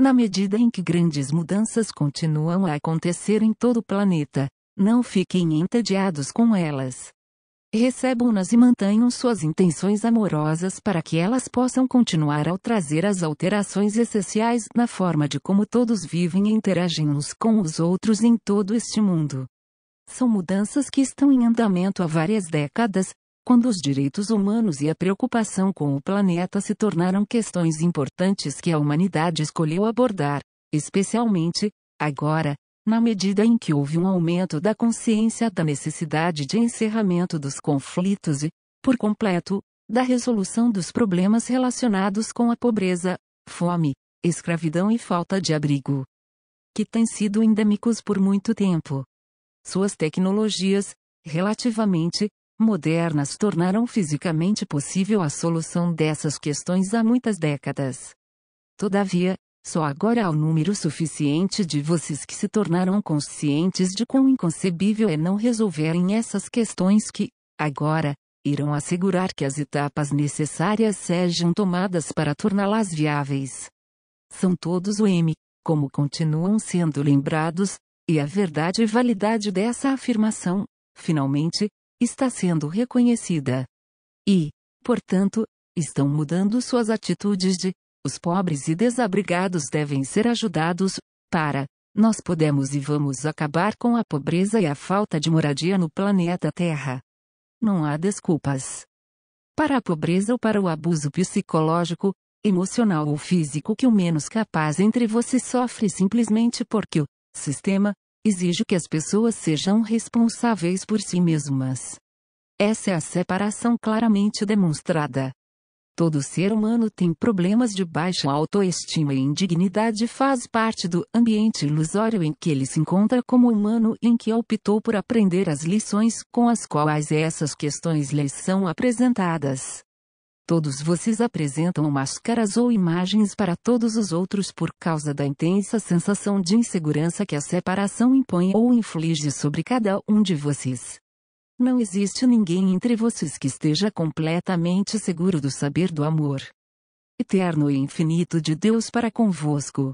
Na medida em que grandes mudanças continuam a acontecer em todo o planeta, não fiquem entediados com elas. Recebam-nas e mantenham suas intenções amorosas para que elas possam continuar ao trazer as alterações essenciais na forma de como todos vivem e interagem uns com os outros em todo este mundo. São mudanças que estão em andamento há várias décadas, quando os direitos humanos e a preocupação com o planeta se tornaram questões importantes que a humanidade escolheu abordar, especialmente, agora, na medida em que houve um aumento da consciência da necessidade de encerramento dos conflitos e, por completo, da resolução dos problemas relacionados com a pobreza, fome, escravidão e falta de abrigo, que têm sido endêmicos por muito tempo. Suas tecnologias, relativamente, modernas tornaram fisicamente possível a solução dessas questões há muitas décadas. Todavia, só agora há um número suficiente de vocês que se tornaram conscientes de quão inconcebível é não resolverem essas questões que, agora, irão assegurar que as etapas necessárias sejam tomadas para torná-las viáveis. São todos o M, como continuam sendo lembrados, e a verdade e validade dessa afirmação, finalmente, está sendo reconhecida. E, portanto, estão mudando suas atitudes de os pobres e desabrigados devem ser ajudados, para nós podemos e vamos acabar com a pobreza e a falta de moradia no planeta Terra. Não há desculpas. Para a pobreza ou para o abuso psicológico, emocional ou físico que o menos capaz entre você sofre simplesmente porque o sistema exijo que as pessoas sejam responsáveis por si mesmas. Essa é a separação claramente demonstrada. Todo ser humano tem problemas de baixa autoestima e indignidade faz parte do ambiente ilusório em que ele se encontra como humano e em que optou por aprender as lições com as quais essas questões lhes são apresentadas. Todos vocês apresentam máscaras ou imagens para todos os outros por causa da intensa sensação de insegurança que a separação impõe ou inflige sobre cada um de vocês. Não existe ninguém entre vocês que esteja completamente seguro do saber do amor eterno e infinito de Deus para convosco.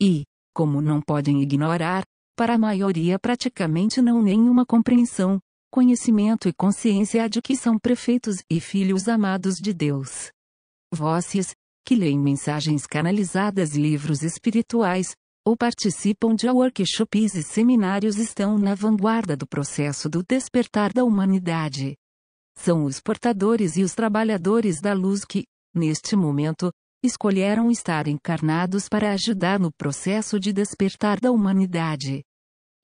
E, como não podem ignorar, para a maioria praticamente não nenhuma compreensão, conhecimento e consciência de que são prefeitos e filhos amados de Deus. Vosses, que leem mensagens canalizadas e livros espirituais, ou participam de workshops e seminários estão na vanguarda do processo do despertar da humanidade. São os portadores e os trabalhadores da luz que, neste momento, escolheram estar encarnados para ajudar no processo de despertar da humanidade.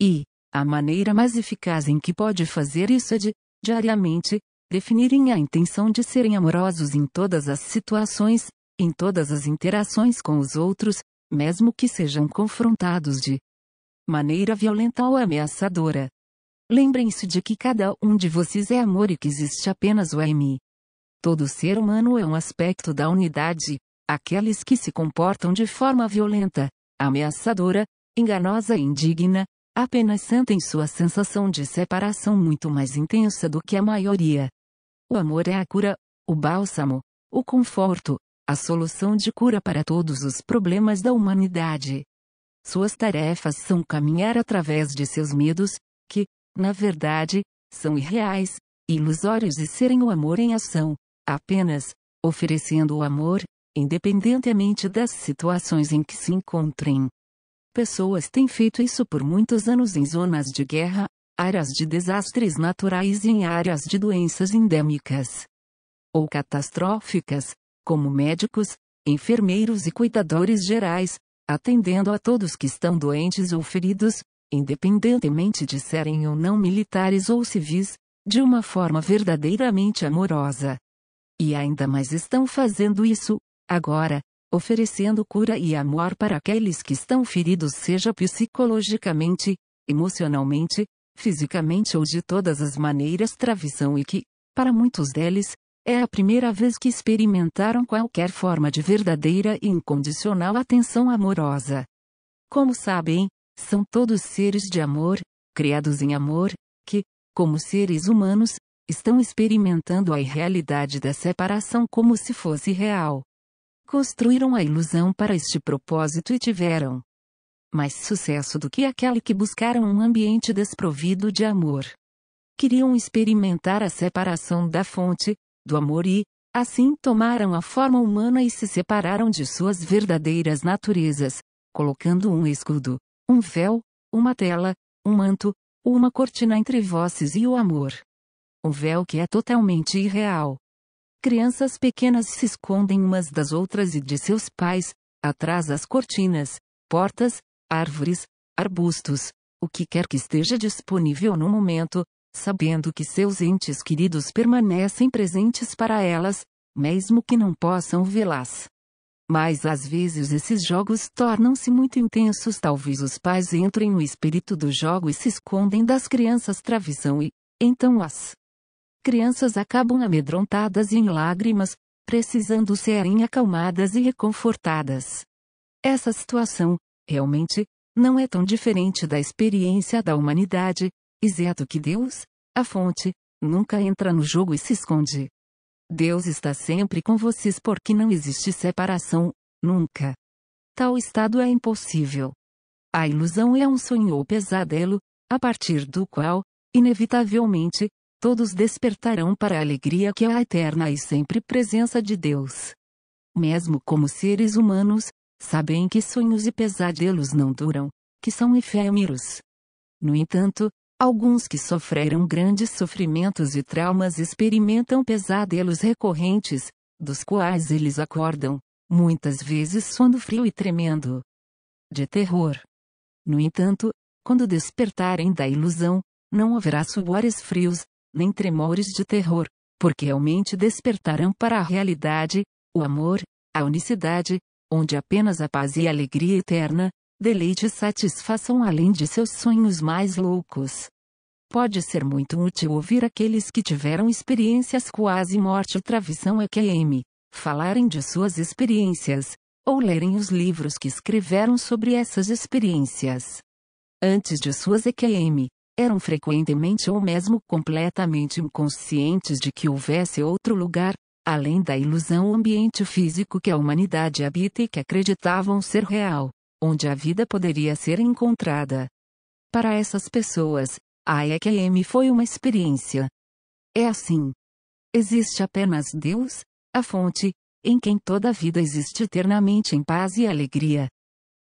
E, a maneira mais eficaz em que pode fazer isso é de, diariamente, definirem a intenção de serem amorosos em todas as situações, em todas as interações com os outros, mesmo que sejam confrontados de maneira violenta ou ameaçadora. Lembrem-se de que cada um de vocês é amor e que existe apenas o AMI. Todo ser humano é um aspecto da unidade. Aqueles que se comportam de forma violenta, ameaçadora, enganosa e indigna, apenas sentem sua sensação de separação muito mais intensa do que a maioria. O amor é a cura, o bálsamo, o conforto, a solução de cura para todos os problemas da humanidade. Suas tarefas são caminhar através de seus medos, que, na verdade, são irreais, ilusórios e serem o amor em ação, apenas, oferecendo o amor, independentemente das situações em que se encontrem. Pessoas têm feito isso por muitos anos em zonas de guerra, áreas de desastres naturais e em áreas de doenças endêmicas ou catastróficas, como médicos, enfermeiros e cuidadores gerais, atendendo a todos que estão doentes ou feridos, independentemente de serem ou não militares ou civis, de uma forma verdadeiramente amorosa. E ainda mais estão fazendo isso, agora, oferecendo cura e amor para aqueles que estão feridos, seja psicologicamente, emocionalmente, fisicamente ou de todas as maneiras travição e que, para muitos deles, é a primeira vez que experimentaram qualquer forma de verdadeira e incondicional atenção amorosa. Como sabem, são todos seres de amor, criados em amor, que, como seres humanos, estão experimentando a irrealidade da separação como se fosse real construíram a ilusão para este propósito e tiveram mais sucesso do que aquele que buscaram um ambiente desprovido de amor. Queriam experimentar a separação da fonte, do amor e, assim, tomaram a forma humana e se separaram de suas verdadeiras naturezas, colocando um escudo, um véu, uma tela, um manto, uma cortina entre vozes e o amor. Um véu que é totalmente irreal, Crianças pequenas se escondem umas das outras e de seus pais, atrás das cortinas, portas, árvores, arbustos, o que quer que esteja disponível no momento, sabendo que seus entes queridos permanecem presentes para elas, mesmo que não possam vê-las. Mas às vezes esses jogos tornam-se muito intensos, talvez os pais entrem no espírito do jogo e se escondem das crianças travessão e, então as crianças acabam amedrontadas e em lágrimas, precisando serem acalmadas e reconfortadas. Essa situação, realmente, não é tão diferente da experiência da humanidade, exceto que Deus, a fonte, nunca entra no jogo e se esconde. Deus está sempre com vocês porque não existe separação, nunca. Tal estado é impossível. A ilusão é um sonho ou pesadelo, a partir do qual, inevitavelmente, todos despertarão para a alegria que é a eterna e sempre presença de Deus. Mesmo como seres humanos, sabem que sonhos e pesadelos não duram, que são efêmeros. No entanto, alguns que sofreram grandes sofrimentos e traumas experimentam pesadelos recorrentes, dos quais eles acordam, muitas vezes sono frio e tremendo. De terror. No entanto, quando despertarem da ilusão, não haverá suores frios, nem tremores de terror, porque realmente despertarão para a realidade, o amor, a unicidade, onde apenas a paz e a alegria eterna, deleite satisfação, além de seus sonhos mais loucos. Pode ser muito útil ouvir aqueles que tiveram experiências quase morte ou travição EQM, falarem de suas experiências, ou lerem os livros que escreveram sobre essas experiências. Antes de suas EQM, eram frequentemente ou mesmo completamente inconscientes de que houvesse outro lugar, além da ilusão ambiente físico que a humanidade habita e que acreditavam ser real, onde a vida poderia ser encontrada. Para essas pessoas, a EQM foi uma experiência. É assim. Existe apenas Deus, a fonte, em quem toda a vida existe eternamente em paz e alegria.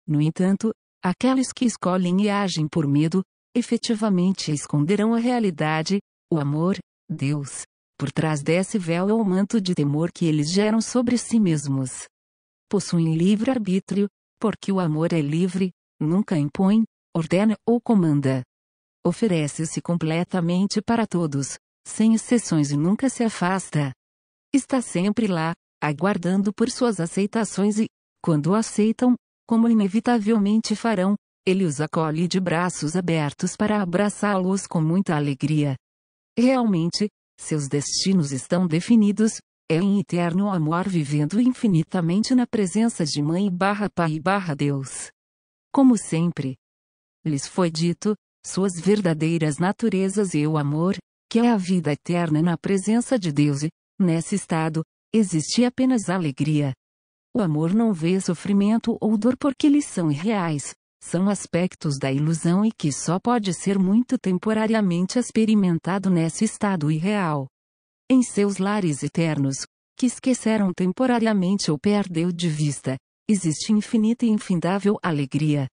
No entanto, aqueles que escolhem e agem por medo, efetivamente esconderão a realidade, o amor, Deus, por trás desse véu é o manto de temor que eles geram sobre si mesmos. Possuem livre arbítrio, porque o amor é livre, nunca impõe, ordena ou comanda. Oferece-se completamente para todos, sem exceções e nunca se afasta. Está sempre lá, aguardando por suas aceitações e, quando aceitam, como inevitavelmente farão, ele os acolhe de braços abertos para abraçá-los com muita alegria. Realmente, seus destinos estão definidos, é em eterno amor vivendo infinitamente na presença de Mãe barra Pai barra Deus. Como sempre, lhes foi dito, suas verdadeiras naturezas e o amor, que é a vida eterna na presença de Deus e, nesse estado, existe apenas alegria. O amor não vê sofrimento ou dor porque eles são irreais, são aspectos da ilusão e que só pode ser muito temporariamente experimentado nesse estado irreal. Em seus lares eternos, que esqueceram temporariamente ou perdeu de vista, existe infinita e infindável alegria.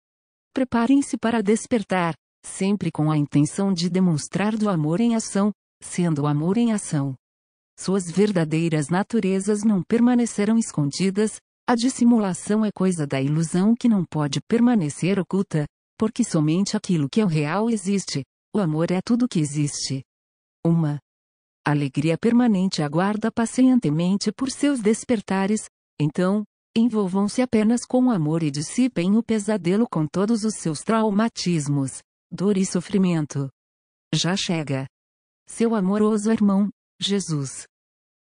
Preparem-se para despertar, sempre com a intenção de demonstrar do amor em ação, sendo o amor em ação. Suas verdadeiras naturezas não permanecerão escondidas, a dissimulação é coisa da ilusão que não pode permanecer oculta, porque somente aquilo que é o real existe. O amor é tudo que existe. Uma alegria permanente aguarda pacientemente por seus despertares, então, envolvam-se apenas com o amor e dissipem o pesadelo com todos os seus traumatismos, dor e sofrimento. Já chega. Seu amoroso irmão, Jesus.